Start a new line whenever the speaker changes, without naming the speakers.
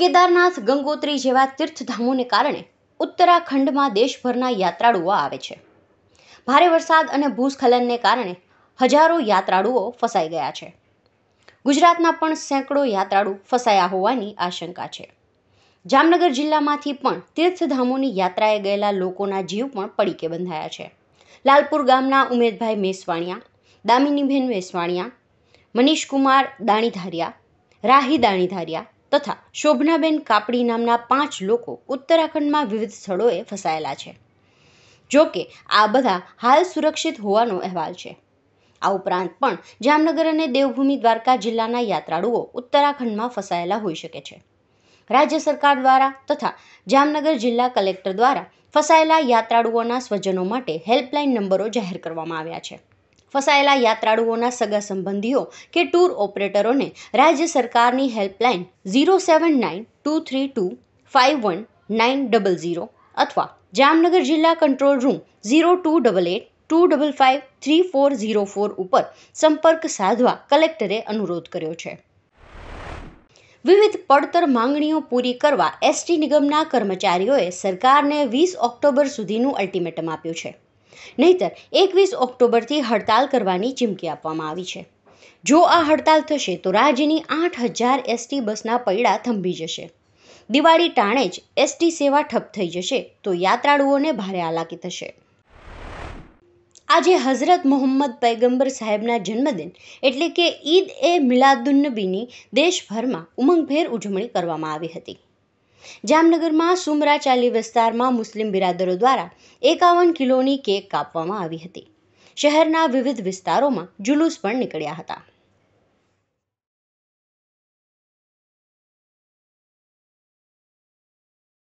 કેદારનાથ ગંગોત્રી જેવા તીર્થધામોને કારણે ઉત્તરાખંડમાં દેશભરના યાત્રાળુઓ આવે છે ભારે વરસાદ અને ભૂસ્ખલનને કારણે હજારો યાત્રાળુઓ ફસાઈ ગયા છે ગુજરાતના પણ સેંકડો યાત્રાળુ ફસાયા હોવાની આશંકા છે જામનગર જિલ્લામાંથી પણ તીર્થધામોની યાત્રાએ ગયેલા લોકોના જીવ પણ પડીકે બંધાયા છે લાલપુર ગામના ઉમેદભાઈ મેસવાણિયા દામિનીબેન મેસવાણિયા મનીષકુમાર દાણીધારિયા રાહી દાણીધારિયા તથા શોભનાબેન કાપડી નામના પાંચ લોકો ઉત્તરાખંડમાં વિવિધ સ્થળોએ ફસાયેલા છે જો કે આ બધા હાલ સુરક્ષિત હોવાનો અહેવાલ છે આ ઉપરાંત પણ જામનગર અને દેવભૂમિ દ્વારકા જિલ્લાના યાત્રાળુઓ ઉત્તરાખંડમાં ફસાયેલા હોઈ શકે છે રાજ્ય સરકાર દ્વારા તથા જામનગર જિલ્લા કલેક્ટર દ્વારા ફસાયેલા યાત્રાળુઓના સ્વજનો માટે હેલ્પલાઇન નંબરો જાહેર કરવામાં આવ્યા છે ફસાયેલા યાત્રાળુઓના સગા સંબંધીઓ કે ટૂર ઓપરેટરોને રાજ્ય સરકારની helpline zero seven nine two three two five one nine double zero અથવા જામનગર જિલ્લા control room zero two double eight two double five three four zero four ઉપર સંપર્ક સાધવા કલેક્ટરે અનુરોધ કર્યો છે વિવિધ પડતર માંગણીઓ પૂરી કરવા એસટી નિગમના કર્મચારીઓએ સરકારને વીસ ઓક્ટોબર સુધીનું અલ્ટિમેટમ આપ્યું છે નહીંતર એકવીસ ઓક્ટોબરથી હડતાલ કરવાની ચીમકી આપવામાં આવી છે જો આ હડતાલ થશે તો રાજ્યની આઠ હજાર એસટી બસના પૈડા થંભી જશે દિવાળી ટાણે જ એસટી સેવા ઠપ થઈ જશે તો યાત્રાળુઓને ભારે હાલાકી થશે આજે હઝરત મોહમ્મદ પૈગંબર સાહેબના જન્મદિન એટલે કે ઈદ એ મિલાદુન્નબીની દેશભરમાં ઉમંગભેર ઉજવણી કરવામાં આવી હતી જામનગરમાં સુમરા ચાલી વિસ્તારમાં મુસ્લિમ બિરાદરો દ્વારા એકાવન કિલોની કેક કાપવામાં આવી હતી શહેરના વિવિધ વિસ્તારોમાં જુલુસ પણ નીકળ્યા હતા